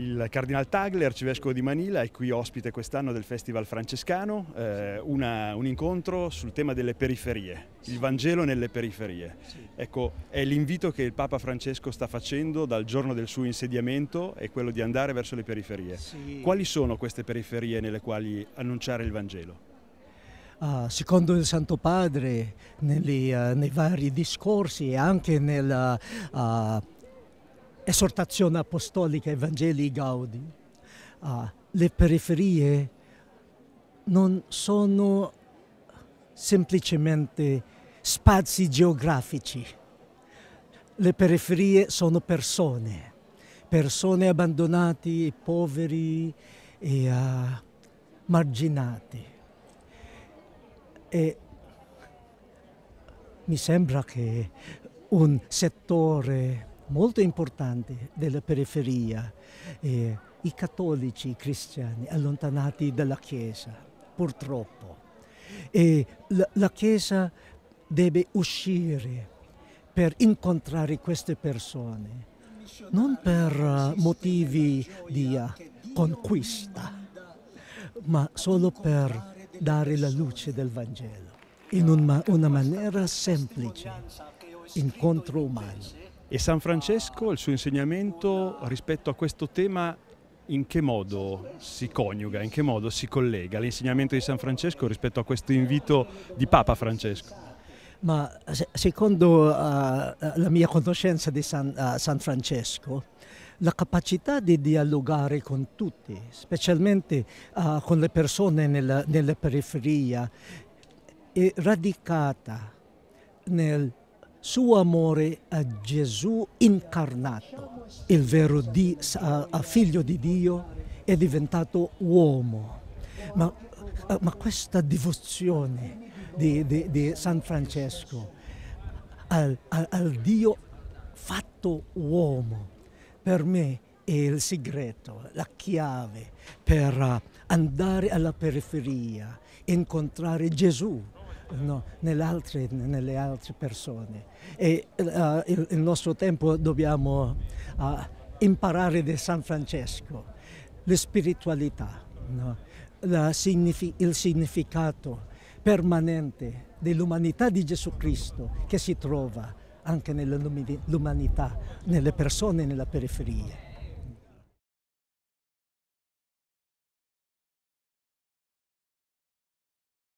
Il Cardinal Tagler, arcivescovo di Manila, è qui ospite quest'anno del Festival Francescano, eh, una, un incontro sul tema delle periferie, il Vangelo nelle periferie. Ecco, è l'invito che il Papa Francesco sta facendo dal giorno del suo insediamento, è quello di andare verso le periferie. Quali sono queste periferie nelle quali annunciare il Vangelo? Uh, secondo il Santo Padre, negli, uh, eh, nei vari discorsi e anche nel, Uh, esortazione apostolica Evangelii Gaudi. Ah, le periferie non sono semplicemente spazi geografici. Le periferie sono persone, persone abbandonate, poveri e uh, ah, marginati. E mi sembra che un settore molto importante della periferia, eh, i cattolici i cristiani allontanati dalla Chiesa, purtroppo. E la, la Chiesa deve uscire per incontrare queste persone, non per uh, motivi di uh, conquista, ma solo per dare la luce del Vangelo in una, una maniera semplice, incontro umano. E San Francesco, il suo insegnamento rispetto a questo tema in che modo si coniuga, in che modo si collega l'insegnamento di San Francesco rispetto a questo invito di Papa Francesco? Ma se, secondo uh, la mia conoscenza di San, uh, San, Francesco, la capacità di dialogare con tutti, specialmente uh, con le persone nella, nella periferia, è radicata nel suo amore a Gesù incarnato, il vero di, figlio di Dio, è diventato uomo. Ma, ma questa devozione di, di, di San Francesco al, al, al Dio fatto uomo, per me è il segreto, la chiave per andare alla periferia, incontrare Gesù no, nell'altre, nelle altre persone. E uh, il, il, nostro tempo dobbiamo uh, imparare da San Francesco la spiritualità, no? La signifi il significato permanente dell'umanità di Gesù Cristo che si trova anche nell'umanità, nelle persone, nella periferia.